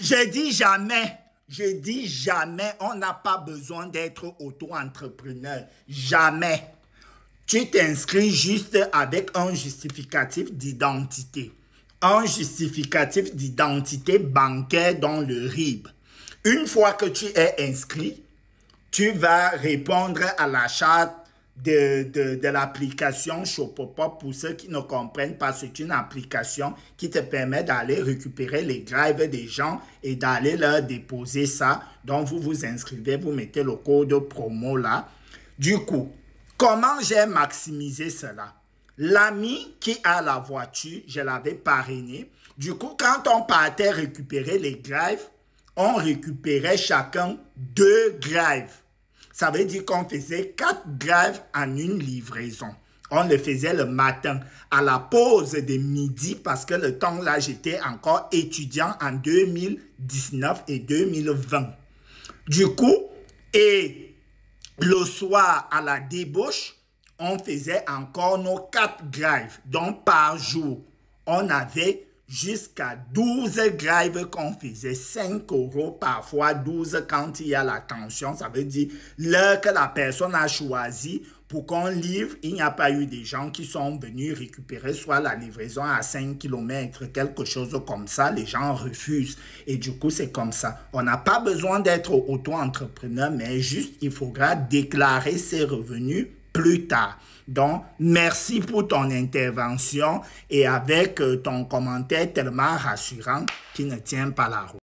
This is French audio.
Je dis jamais, je dis jamais, on n'a pas besoin d'être auto-entrepreneur. Jamais. Tu t'inscris juste avec un justificatif d'identité. Un justificatif d'identité bancaire dans le RIB. Une fois que tu es inscrit, tu vas répondre à la charte de, l'application Chopopop pour ceux qui ne comprennent pas. C'est une application qui te permet d'aller récupérer les drives des gens et d'aller leur déposer ça. Donc, vous vous inscrivez, vous mettez le code promo là. Du coup, comment j'ai maximisé cela? L'ami qui a la voiture, je l'avais parrainé. Du coup, quand on partait récupérer les drives, on récupérait chacun deux drives. Ça veut dire qu'on faisait quatre grèves en une livraison. On le faisait le matin, à la pause de midi, parce que le temps là, j'étais encore étudiant en 2019 et 2020. Du coup, et le soir à la débauche, on faisait encore nos quatre grèves. Donc, par jour, on avait jusqu'à 12 grives qu'on faisait, 5 euros parfois, 12 quand il y a la tension, ça veut dire l'heure que la personne a choisi pour qu'on livre, il n'y a pas eu des gens qui sont venus récupérer soit la livraison à 5 km, quelque chose comme ça, les gens refusent. Et du coup, c'est comme ça. On n'a pas besoin d'être auto-entrepreneur, mais juste, il faudra déclarer ses revenus plus tard. Donc, merci pour ton intervention et avec euh, ton commentaire tellement rassurant qui ne tient pas la route.